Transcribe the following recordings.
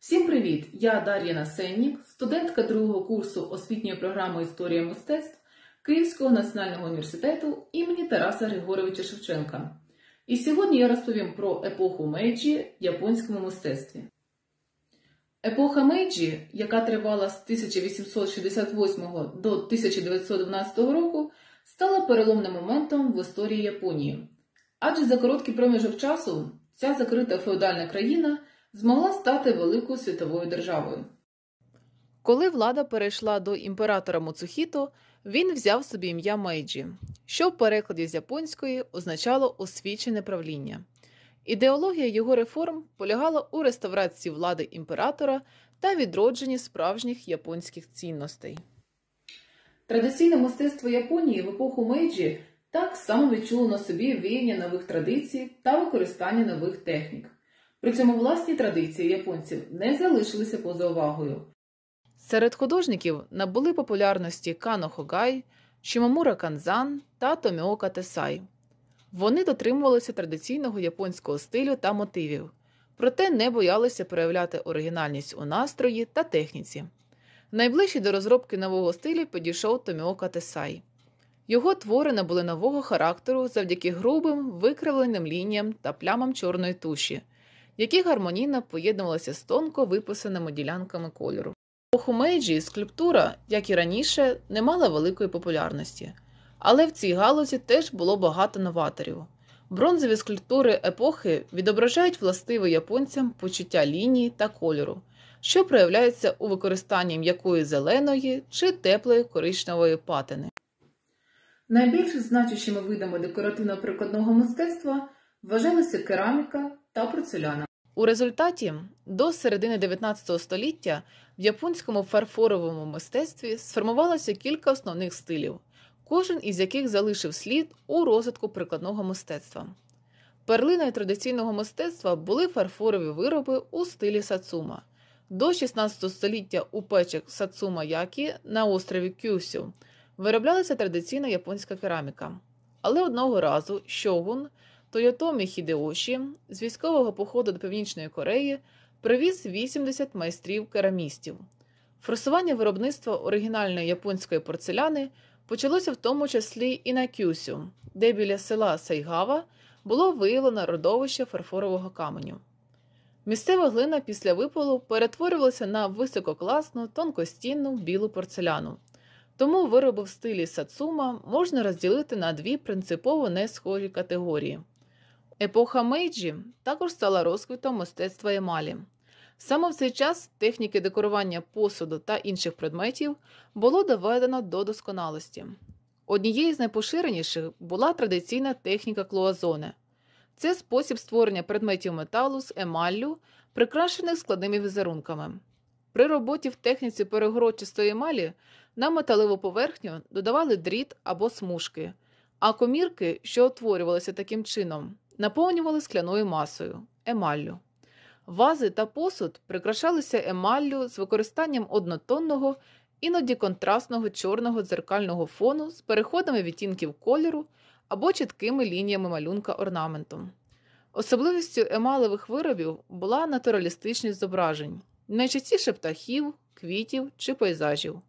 Всім привіт! Я Дар'я Насеннік, студентка другого курсу освітньої програми Історія мистецтв Київського національного університету імені Тараса Григоровича Шевченка. І сьогодні я розповім про епоху Мейджі в японському мистецтві. Епоха Мейджі, яка тривала з 1868 до 1912 року, стала переломним моментом в історії Японії. Адже за короткий проміжок часу ця закрита феодальна країна змогла стати великою світовою державою. Коли влада перейшла до імператора Муцухіто, він взяв собі ім'я Мейджі, що в перекладі з японської означало освічене правління. Ідеологія його реформ полягала у реставрації влади імператора та відродженні справжніх японських цінностей. Традиційне мистецтво Японії в епоху Мейджі так само відчуло на собі віяння нових традицій та використання нових технік. При цьому власні традиції японців не залишилися поза увагою. Серед художників набули популярності Кано Хогай, Шімамура Канзан та Томіока Тесай. Вони дотримувалися традиційного японського стилю та мотивів, проте не боялися проявляти оригінальність у настрої та техніці. Найближче до розробки нового стилю підійшов Томіока Тесай. Його твори набули нового характеру завдяки грубим викривленим лініям та плямам чорної туші які гармонійно поєднувалися з тонко виписаними ділянками кольору. У Мейджі скульптура, як і раніше, не мала великої популярності, але в цій галузі теж було багато новаторів. Бронзові скульптури епохи відображають властиве японцям почуття лінії та кольору, що проявляється у використанні м'якої зеленої чи теплої коричневої патини. Найбільш значущими видами декоративно-прикладного мистецтва вважалися кераміка, та порцеляна. У результаті до середини 19 століття в японському фарфоровому мистецтві сформувалося кілька основних стилів, кожен із яких залишив слід у розвитку прикладного мистецтва. Перлиною традиційного мистецтва були фарфорові вироби у стилі сацума. До 16 століття у печах Сацума Які на острові Кюсю вироблялася традиційна японська кераміка. Але одного разу Щогун – Тойотомі Хідеоші з військового походу до Північної Кореї привіз 80 майстрів керамістів. Форсування виробництва оригінальної японської порцеляни почалося в тому числі і на Кюсю, де біля села Сайгава було виявлено родовище фарфорового каменю. Місцева глина після випалу перетворювалася на висококласну тонкостінну білу порцеляну, тому вироби в стилі сацума можна розділити на дві принципово не схожі категорії. Епоха Мейджі також стала розквітом мистецтва емалі. Саме в цей час техніки декорування посуду та інших предметів було доведено до досконалості. Однією з найпоширеніших була традиційна техніка клоазоне. Це спосіб створення предметів металу з емаллю, прикрашених складними візерунками. При роботі в техніці перегородчистої емалі на металеву поверхню додавали дріт або смужки, а комірки, що утворювалися таким чином, наповнювали скляною масою емаллю. Вази та посуд прикрашалися емаллю з використанням однотонного, іноді контрастного чорного дзеркального фону з переходами відтінків кольору або чіткими лініями малюнка орнаментом. Особливістю емалевих виробів була натуралістичність зображень, найчастіше птахів, квітів чи пейзажів.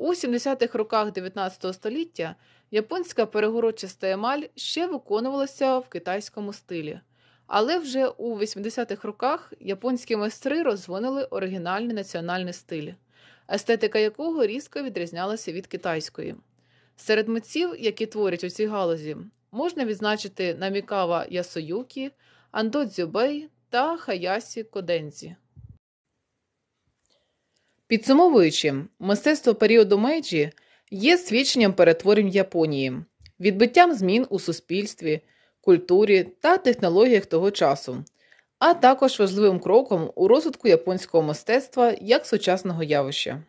У 70-х роках 19 століття японська перегородчаста емаль ще виконувалася в китайському стилі, але вже у 80-х роках японські майстри розвинули оригінальний національний стиль, естетика якого різко відрізнялася від китайської. Серед митців, які творять у цій галузі, можна відзначити Намікава Ясоюкі, Андодзюбей та Хаясі Кодензі. Підсумовуючи, мистецтво періоду Мейджі є свідченням перетворень Японії, відбиттям змін у суспільстві, культурі та технологіях того часу, а також важливим кроком у розвитку японського мистецтва як сучасного явища.